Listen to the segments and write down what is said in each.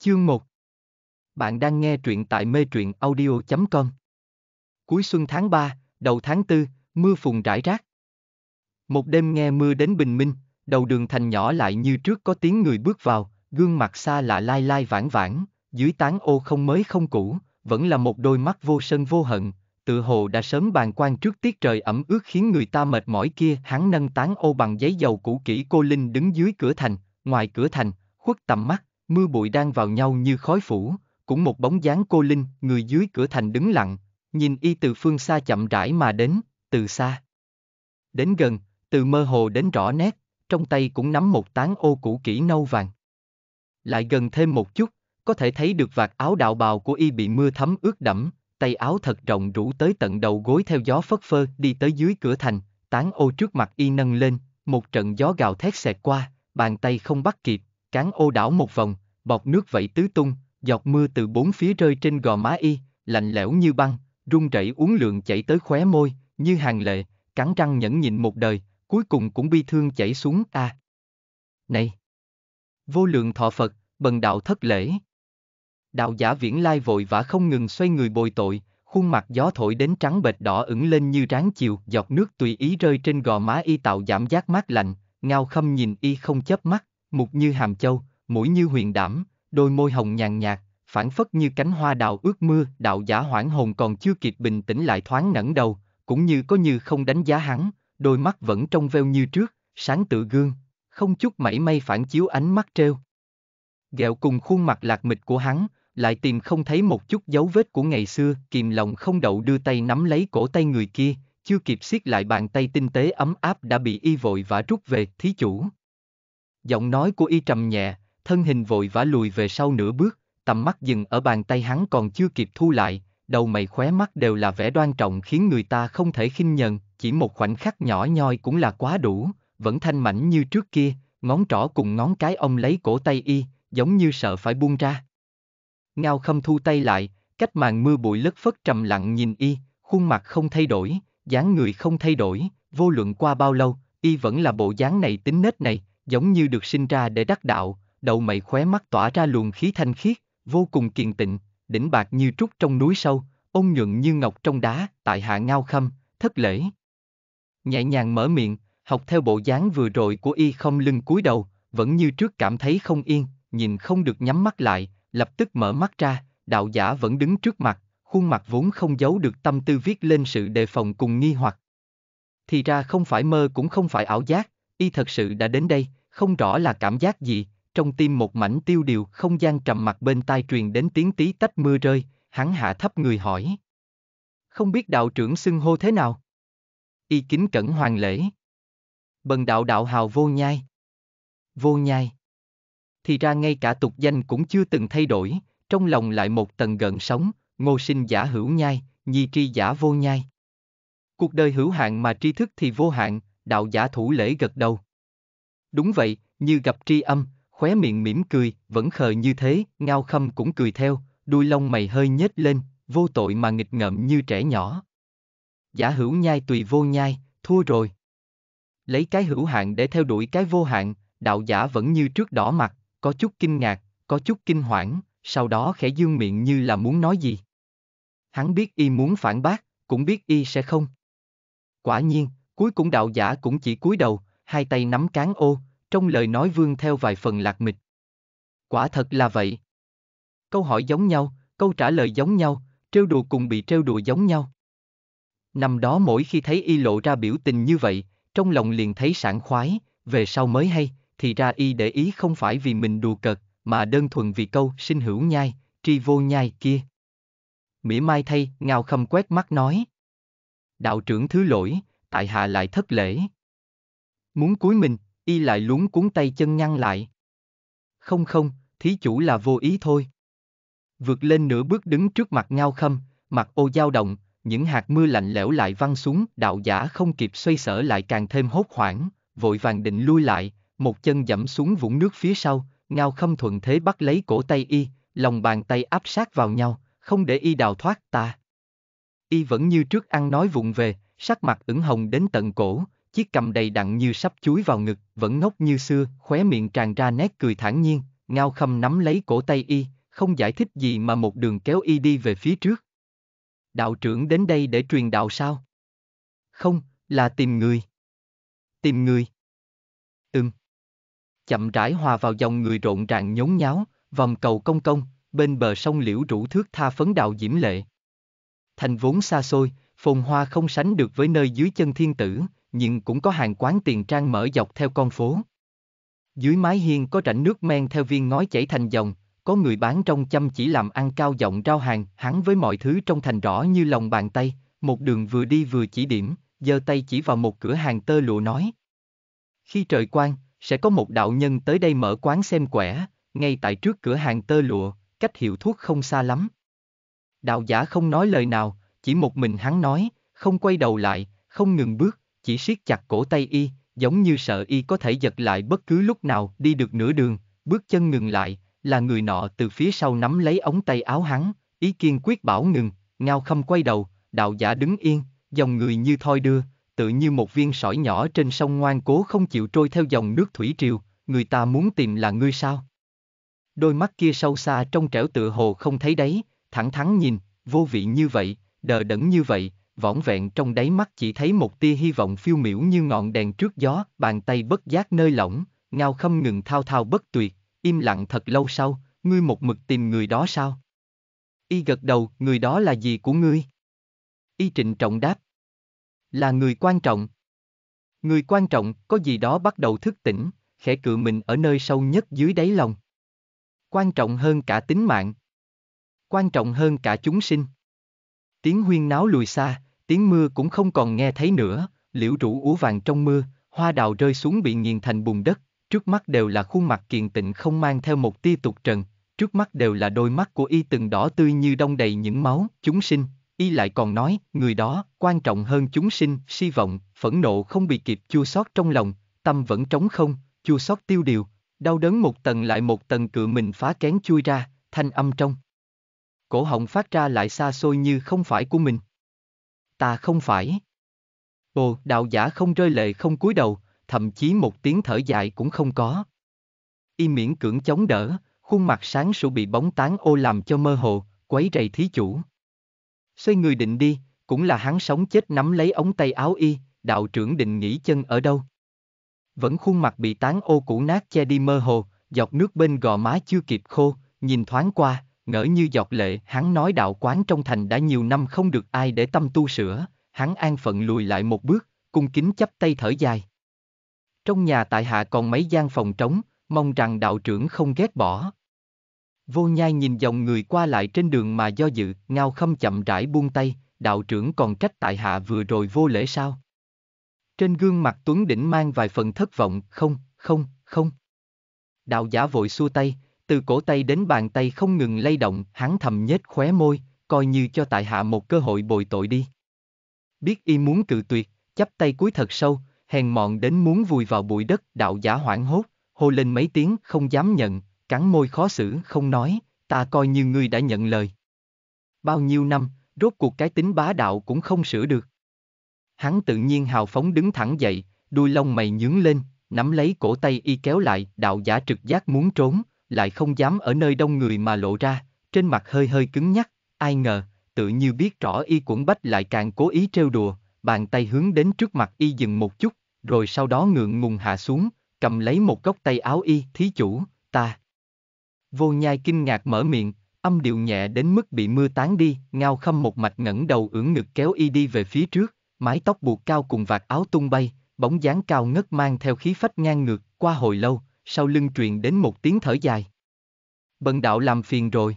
Chương 1 Bạn đang nghe truyện tại mê truyện audio.com Cuối xuân tháng 3, đầu tháng 4, mưa phùn rải rác. Một đêm nghe mưa đến bình minh, đầu đường thành nhỏ lại như trước có tiếng người bước vào, gương mặt xa lạ lai lai vãng vãng, dưới tán ô không mới không cũ, vẫn là một đôi mắt vô sân vô hận, tự hồ đã sớm bàn quan trước tiết trời ẩm ướt khiến người ta mệt mỏi kia hắn nâng tán ô bằng giấy dầu cũ kỹ cô Linh đứng dưới cửa thành, ngoài cửa thành, khuất tầm mắt, Mưa bụi đang vào nhau như khói phủ, cũng một bóng dáng cô linh, người dưới cửa thành đứng lặng, nhìn y từ phương xa chậm rãi mà đến, từ xa. Đến gần, từ mơ hồ đến rõ nét, trong tay cũng nắm một tán ô cũ kỹ nâu vàng. Lại gần thêm một chút, có thể thấy được vạt áo đạo bào của y bị mưa thấm ướt đẫm, tay áo thật rộng rủ tới tận đầu gối theo gió phất phơ đi tới dưới cửa thành, tán ô trước mặt y nâng lên, một trận gió gào thét xẹt qua, bàn tay không bắt kịp, cán ô đảo một vòng, bọt nước vẫy tứ tung, giọt mưa từ bốn phía rơi trên gò má y, lạnh lẽo như băng, run rẩy uống lượng chảy tới khóe môi, như hàng lệ, cắn răng nhẫn nhịn một đời, cuối cùng cũng bi thương chảy xuống a. À. Này! Vô lượng thọ Phật, bần đạo thất lễ. Đạo giả viễn lai vội vã không ngừng xoay người bồi tội, khuôn mặt gió thổi đến trắng bệch đỏ ửng lên như ráng chiều, giọt nước tùy ý rơi trên gò má y tạo giảm giác mát lạnh, ngao khâm nhìn y không chớp mắt, mục như hàm châu, mũi như huyền đảm, đôi môi hồng nhàn nhạt, phản phất như cánh hoa đào ướt mưa, đạo giả hoảng hồn còn chưa kịp bình tĩnh lại thoáng ngẩng đầu, cũng như có như không đánh giá hắn, đôi mắt vẫn trong veo như trước, sáng tự gương, không chút mảy may phản chiếu ánh mắt treo. Gẹo cùng khuôn mặt lạc mịch của hắn, lại tìm không thấy một chút dấu vết của ngày xưa, kìm lòng không đậu đưa tay nắm lấy cổ tay người kia, chưa kịp siết lại bàn tay tinh tế ấm áp đã bị y vội vã rút về, thí chủ. Giọng nói của y trầm nhẹ, thân hình vội vã lùi về sau nửa bước, tầm mắt dừng ở bàn tay hắn còn chưa kịp thu lại, đầu mày khóe mắt đều là vẻ đoan trọng khiến người ta không thể khinh nhờn, chỉ một khoảnh khắc nhỏ nhoi cũng là quá đủ, vẫn thanh mảnh như trước kia, ngón trỏ cùng ngón cái ông lấy cổ tay y, giống như sợ phải buông ra. Ngao khâm thu tay lại, cách màn mưa bụi lất phất trầm lặng nhìn y, khuôn mặt không thay đổi, dáng người không thay đổi, vô luận qua bao lâu, y vẫn là bộ dáng này tính nết này, giống như được sinh ra để đắc đạo, đầu mày khóe mắt tỏa ra luồng khí thanh khiết, vô cùng kiền tịnh, đỉnh bạc như trúc trong núi sâu, ôn nhuận như ngọc trong đá, tại hạ ngao khâm, thất lễ. Nhẹ nhàng mở miệng, học theo bộ dáng vừa rồi của y không lưng cúi đầu, vẫn như trước cảm thấy không yên, nhìn không được nhắm mắt lại, lập tức mở mắt ra, đạo giả vẫn đứng trước mặt, khuôn mặt vốn không giấu được tâm tư viết lên sự đề phòng cùng nghi hoặc. Thì ra không phải mơ cũng không phải ảo giác, y thật sự đã đến đây, không rõ là cảm giác gì, trong tim một mảnh tiêu điều không gian trầm mặc bên tai truyền đến tiếng tí tách mưa rơi, hắn hạ thấp người hỏi. Không biết đạo trưởng xưng hô thế nào? Y kính cẩn hoàng lễ. Bần đạo đạo hào vô nhai. Vô nhai. Thì ra ngay cả tục danh cũng chưa từng thay đổi, trong lòng lại một tầng gần sống, ngô sinh giả hữu nhai, nhi tri giả vô nhai. Cuộc đời hữu hạn mà tri thức thì vô hạn, đạo giả thủ lễ gật đầu. Đúng vậy, như gặp tri âm, khóe miệng mỉm cười, vẫn khờ như thế, ngao khâm cũng cười theo, đuôi lông mày hơi nhếch lên, vô tội mà nghịch ngợm như trẻ nhỏ. Giả hữu nhai tùy vô nhai, thua rồi. Lấy cái hữu hạn để theo đuổi cái vô hạn, đạo giả vẫn như trước đỏ mặt, có chút kinh ngạc, có chút kinh hoảng, sau đó khẽ dương miệng như là muốn nói gì. Hắn biết y muốn phản bác, cũng biết y sẽ không. Quả nhiên, cuối cùng đạo giả cũng chỉ cúi đầu, hai tay nắm cán ô, trong lời nói vương theo vài phần lạc mịch. Quả thật là vậy. Câu hỏi giống nhau, câu trả lời giống nhau, trêu đùa cùng bị trêu đùa giống nhau. Năm đó mỗi khi thấy y lộ ra biểu tình như vậy, trong lòng liền thấy sảng khoái, về sau mới hay, thì ra y để ý không phải vì mình đùa cợt, mà đơn thuần vì câu sinh hữu nhai, tri vô nhai kia. Mỉa mai thay, ngào khâm quét mắt nói. Đạo trưởng thứ lỗi, tại hạ lại thất lễ. Muốn cúi mình, y lại luống cuốn tay chân ngăn lại. Không không, thí chủ là vô ý thôi. Vượt lên nửa bước đứng trước mặt ngao khâm, mặt ô dao động, những hạt mưa lạnh lẽo lại văng xuống, đạo giả không kịp xoay sở lại càng thêm hốt hoảng, vội vàng định lui lại, một chân dẫm xuống vũng nước phía sau, ngao khâm thuận thế bắt lấy cổ tay y, lòng bàn tay áp sát vào nhau, không để y đào thoát ta. Y vẫn như trước ăn nói vụng về, sắc mặt ửng hồng đến tận cổ, chiếc cầm đầy đặn như sắp chuối vào ngực, vẫn ngốc như xưa, khóe miệng tràn ra nét cười thản nhiên, ngao khâm nắm lấy cổ tay y, không giải thích gì mà một đường kéo y đi về phía trước. Đạo trưởng đến đây để truyền đạo sao? Không, là tìm người. Tìm người. từng Chậm rãi hòa vào dòng người rộn ràng nhốn nháo, vòng cầu công công, bên bờ sông liễu rủ thước tha phấn đạo diễm lệ. Thành vốn xa xôi, phồn hoa không sánh được với nơi dưới chân thiên tử, nhưng cũng có hàng quán tiền trang mở dọc theo con phố. Dưới mái hiên có rãnh nước men theo viên ngói chảy thành dòng, có người bán trong chăm chỉ làm ăn cao giọng rao hàng, hắn với mọi thứ trong thành rõ như lòng bàn tay, một đường vừa đi vừa chỉ điểm, giơ tay chỉ vào một cửa hàng tơ lụa nói. Khi trời quang, sẽ có một đạo nhân tới đây mở quán xem quẻ, ngay tại trước cửa hàng tơ lụa, cách hiệu thuốc không xa lắm. Đạo giả không nói lời nào, chỉ một mình hắn nói, không quay đầu lại, không ngừng bước, chỉ siết chặt cổ tay y, giống như sợ y có thể giật lại bất cứ lúc nào đi được nửa đường, bước chân ngừng lại, là người nọ từ phía sau nắm lấy ống tay áo hắn, ý kiên quyết bảo ngừng, ngao không quay đầu, đạo giả đứng yên, dòng người như thoi đưa, tự như một viên sỏi nhỏ trên sông ngoan cố không chịu trôi theo dòng nước thủy triều, người ta muốn tìm là ngươi sao? Đôi mắt kia sâu xa trong trẻo tựa hồ không thấy đấy, thẳng thắn nhìn, vô vị như vậy, đờ đẫn như vậy, võng vẹn trong đáy mắt chỉ thấy một tia hy vọng phiêu miểu như ngọn đèn trước gió, bàn tay bất giác nơi lỏng, ngao không ngừng thao thao bất tuyệt, im lặng thật lâu sau, ngươi một mực tìm người đó sao? Y gật đầu, người đó là gì của ngươi? Y trịnh trọng đáp. Là người quan trọng. Người quan trọng, có gì đó bắt đầu thức tỉnh, khẽ cự mình ở nơi sâu nhất dưới đáy lòng. Quan trọng hơn cả tính mạng. Quan trọng hơn cả chúng sinh. Tiếng huyên náo lùi xa, Tiếng mưa cũng không còn nghe thấy nữa, liễu rũ úa vàng trong mưa, hoa đào rơi xuống bị nghiền thành bùn đất, trước mắt đều là khuôn mặt kiền tịnh không mang theo một tia tục trần, trước mắt đều là đôi mắt của y từng đỏ tươi như đông đầy những máu, chúng sinh, y lại còn nói, người đó, quan trọng hơn chúng sinh, si vọng, phẫn nộ không bị kịp chua xót trong lòng, tâm vẫn trống không, chua xót tiêu điều, đau đớn một tầng lại một tầng cự mình phá kén chui ra, thanh âm trong. Cổ họng phát ra lại xa xôi như không phải của mình ta không phải. Ồ, đạo giả không rơi lệ không cúi đầu, thậm chí một tiếng thở dài cũng không có. Y miễn cưỡng chống đỡ, khuôn mặt sáng sủa bị bóng tán ô làm cho mơ hồ, quấy rầy thí chủ. Xoay người định đi, cũng là hắn sống chết nắm lấy ống tay áo y, đạo trưởng định nghỉ chân ở đâu. Vẫn khuôn mặt bị tán ô cũ nát che đi mơ hồ, giọt nước bên gò má chưa kịp khô, nhìn thoáng qua, ngỡ như giọt lệ, hắn nói đạo quán trong thành đã nhiều năm không được ai để tâm tu sửa, hắn an phận lùi lại một bước, cung kính chấp tay thở dài. Trong nhà tại hạ còn mấy gian phòng trống, mong rằng đạo trưởng không ghét bỏ. Vô nhai nhìn dòng người qua lại trên đường mà do dự, ngao khâm chậm rãi buông tay, đạo trưởng còn trách tại hạ vừa rồi vô lễ sao. Trên gương mặt Tuấn Đỉnh mang vài phần thất vọng, không, không, không. Đạo giả vội xua tay, từ cổ tay đến bàn tay không ngừng lay động, hắn thầm nhếch khóe môi, coi như cho tại hạ một cơ hội bồi tội đi. Biết y muốn cự tuyệt, chắp tay cúi thật sâu, hèn mọn đến muốn vùi vào bụi đất, đạo giả hoảng hốt, hô lên mấy tiếng không dám nhận, cắn môi khó xử không nói, ta coi như ngươi đã nhận lời. Bao nhiêu năm, rốt cuộc cái tính bá đạo cũng không sửa được. Hắn tự nhiên hào phóng đứng thẳng dậy, đuôi lông mày nhướng lên, nắm lấy cổ tay y kéo lại, đạo giả trực giác muốn trốn, lại không dám ở nơi đông người mà lộ ra, trên mặt hơi hơi cứng nhắc, ai ngờ, tự như biết rõ y quẩn bách lại càng cố ý trêu đùa, bàn tay hướng đến trước mặt y dừng một chút, rồi sau đó ngượng ngùng hạ xuống, cầm lấy một góc tay áo y, thí chủ, ta. Vô nhai kinh ngạc mở miệng, âm điệu nhẹ đến mức bị mưa tán đi, ngao khâm một mạch ngẩng đầu ưỡn ngực kéo y đi về phía trước, mái tóc buộc cao cùng vạt áo tung bay, bóng dáng cao ngất mang theo khí phách ngang ngược, qua hồi lâu, sau lưng truyền đến một tiếng thở dài. Bần đạo làm phiền rồi.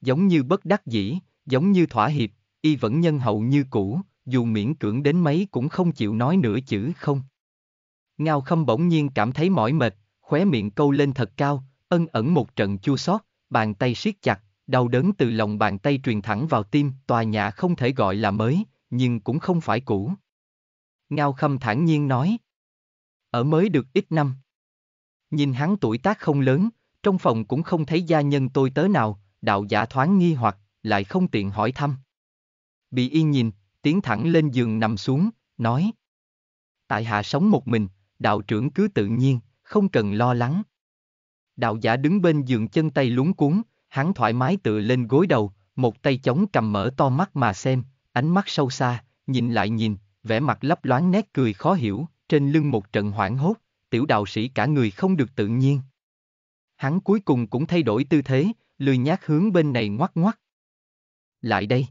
Giống như bất đắc dĩ, giống như thỏa hiệp, y vẫn nhân hậu như cũ, dù miễn cưỡng đến mấy cũng không chịu nói nửa chữ không. Ngao khâm bỗng nhiên cảm thấy mỏi mệt, khóe miệng câu lên thật cao, ân ẩn một trận chua xót, bàn tay siết chặt, đau đớn từ lòng bàn tay truyền thẳng vào tim, tòa nhà không thể gọi là mới, nhưng cũng không phải cũ. Ngao khâm thản nhiên nói. Ở mới được ít năm. Nhìn hắn tuổi tác không lớn, trong phòng cũng không thấy gia nhân tôi tớ nào, đạo giả thoáng nghi hoặc, lại không tiện hỏi thăm. Bị y nhìn, tiến thẳng lên giường nằm xuống, nói. Tại hạ sống một mình, đạo trưởng cứ tự nhiên, không cần lo lắng. Đạo giả đứng bên giường chân tay lúng cuốn, hắn thoải mái tựa lên gối đầu, một tay chống cầm mở to mắt mà xem, ánh mắt sâu xa, nhìn lại nhìn, vẻ mặt lấp loáng nét cười khó hiểu, trên lưng một trận hoảng hốt, tiểu đạo sĩ cả người không được tự nhiên. Hắn cuối cùng cũng thay đổi tư thế, lười nhát hướng bên này ngoắc ngoắc. Lại đây.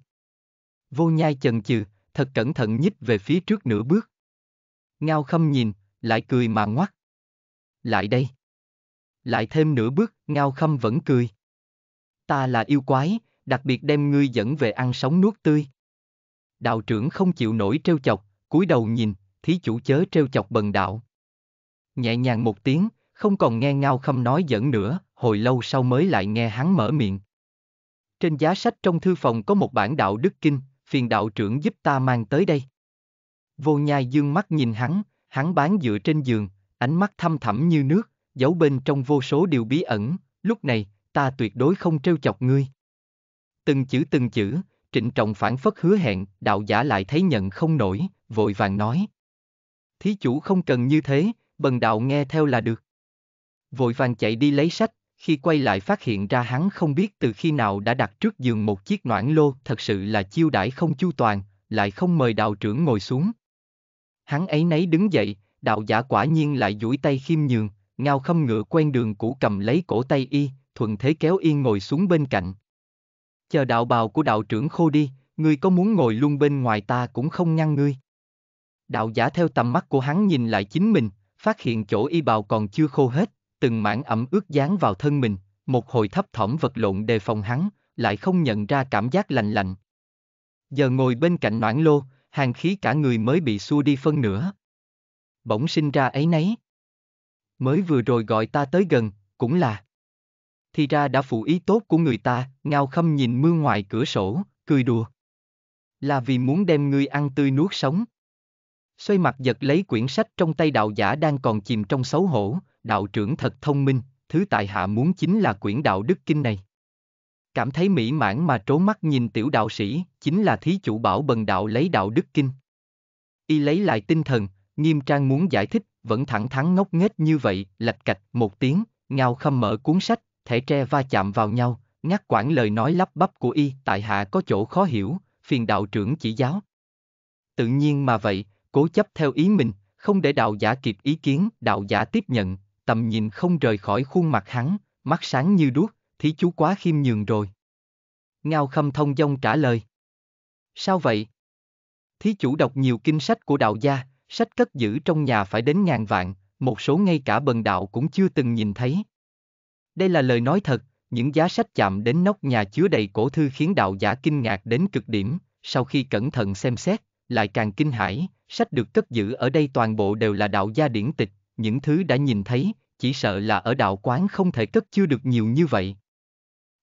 Vô nhai chần chừ, thật cẩn thận nhích về phía trước nửa bước. Ngao khâm nhìn, lại cười mà ngoắc. Lại đây. Lại thêm nửa bước, ngao khâm vẫn cười. Ta là yêu quái, đặc biệt đem ngươi dẫn về ăn sống nuốt tươi. Đạo trưởng không chịu nổi trêu chọc, cúi đầu nhìn, thí chủ chớ trêu chọc bần đạo nhẹ nhàng một tiếng, không còn nghe ngao khâm nói giỡn nữa, hồi lâu sau mới lại nghe hắn mở miệng. Trên giá sách trong thư phòng có một bản đạo đức kinh, phiền đạo trưởng giúp ta mang tới đây. Vô nhai dương mắt nhìn hắn, hắn bán dựa trên giường, ánh mắt thăm thẳm như nước, giấu bên trong vô số điều bí ẩn, lúc này, ta tuyệt đối không trêu chọc ngươi. Từng chữ từng chữ, trịnh trọng phản phất hứa hẹn, đạo giả lại thấy nhận không nổi, vội vàng nói. Thí chủ không cần như thế, bần đạo nghe theo là được. Vội vàng chạy đi lấy sách, khi quay lại phát hiện ra hắn không biết từ khi nào đã đặt trước giường một chiếc noãn lô thật sự là chiêu đãi không chu toàn, lại không mời đạo trưởng ngồi xuống. Hắn ấy nấy đứng dậy, đạo giả quả nhiên lại duỗi tay khiêm nhường, ngao không ngựa quen đường cũ cầm lấy cổ tay y, thuận thế kéo yên ngồi xuống bên cạnh. Chờ đạo bào của đạo trưởng khô đi, ngươi có muốn ngồi luôn bên ngoài ta cũng không ngăn ngươi. Đạo giả theo tầm mắt của hắn nhìn lại chính mình, phát hiện chỗ y bào còn chưa khô hết, từng mảng ẩm ướt dán vào thân mình, một hồi thấp thỏm vật lộn đề phòng hắn, lại không nhận ra cảm giác lành lạnh. Giờ ngồi bên cạnh noãn lô, hàng khí cả người mới bị xua đi phân nửa. Bỗng sinh ra ấy nấy. Mới vừa rồi gọi ta tới gần, cũng là. Thì ra đã phụ ý tốt của người ta, ngao khâm nhìn mưa ngoài cửa sổ, cười đùa. Là vì muốn đem ngươi ăn tươi nuốt sống. Xoay mặt giật lấy quyển sách trong tay đạo giả đang còn chìm trong xấu hổ, đạo trưởng thật thông minh, thứ tại hạ muốn chính là quyển đạo đức kinh này. Cảm thấy mỹ mãn mà trố mắt nhìn tiểu đạo sĩ, chính là thí chủ bảo bần đạo lấy đạo đức kinh. Y lấy lại tinh thần, nghiêm trang muốn giải thích, vẫn thẳng thắn ngốc nghếch như vậy, lạch cạch một tiếng, ngao khâm mở cuốn sách, thể tre va chạm vào nhau, ngắt quãng lời nói lắp bắp của y, tại hạ có chỗ khó hiểu, phiền đạo trưởng chỉ giáo. Tự nhiên mà vậy, cố chấp theo ý mình, không để đạo giả kịp ý kiến, đạo giả tiếp nhận, tầm nhìn không rời khỏi khuôn mặt hắn, mắt sáng như đuốc, thí chú quá khiêm nhường rồi. Ngao khâm thông dong trả lời. Sao vậy? Thí chủ đọc nhiều kinh sách của đạo gia, sách cất giữ trong nhà phải đến ngàn vạn, một số ngay cả bần đạo cũng chưa từng nhìn thấy. Đây là lời nói thật, những giá sách chạm đến nóc nhà chứa đầy cổ thư khiến đạo giả kinh ngạc đến cực điểm, sau khi cẩn thận xem xét, lại càng kinh hãi, sách được cất giữ ở đây toàn bộ đều là đạo gia điển tịch, những thứ đã nhìn thấy, chỉ sợ là ở đạo quán không thể cất chưa được nhiều như vậy.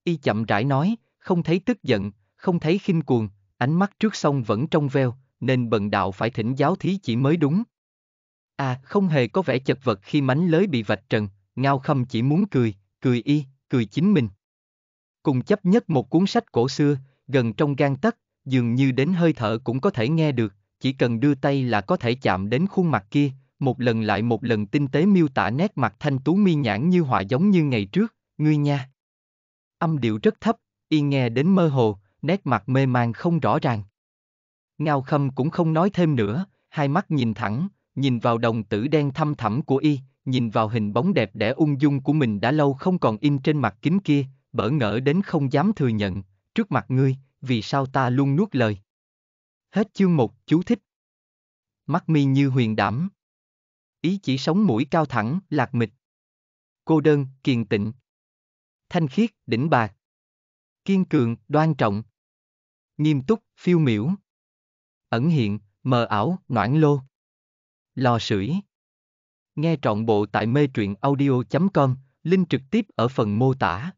Y chậm rãi nói, không thấy tức giận, không thấy khinh cuồng, ánh mắt trước sông vẫn trong veo, nên bần đạo phải thỉnh giáo thí chỉ mới đúng. À, không hề có vẻ chật vật khi mánh lới bị vạch trần, ngao khâm chỉ muốn cười, cười y, cười chính mình. Cùng chấp nhất một cuốn sách cổ xưa, gần trong gan tất, dường như đến hơi thở cũng có thể nghe được, chỉ cần đưa tay là có thể chạm đến khuôn mặt kia, một lần lại một lần tinh tế miêu tả nét mặt thanh tú mi nhãn như họa giống như ngày trước, ngươi nha. Âm điệu rất thấp, y nghe đến mơ hồ, nét mặt mê man không rõ ràng. Ngao khâm cũng không nói thêm nữa, hai mắt nhìn thẳng, nhìn vào đồng tử đen thăm thẳm của y, nhìn vào hình bóng đẹp đẽ ung dung của mình đã lâu không còn in trên mặt kính kia, bỡ ngỡ đến không dám thừa nhận, trước mặt ngươi, vì sao ta luôn nuốt lời. Hết chương một, chú thích. Mắt mi như huyền đảm. Ý chỉ sống mũi cao thẳng, lạc mịch. Cô đơn, kiền tịnh. Thanh khiết, đỉnh bạc. Kiên cường, đoan trọng. Nghiêm túc, phiêu miểu. Ẩn hiện, mờ ảo, noãn lô. Lò sưởi. Nghe trọn bộ tại mê truyện audio.com, link trực tiếp ở phần mô tả.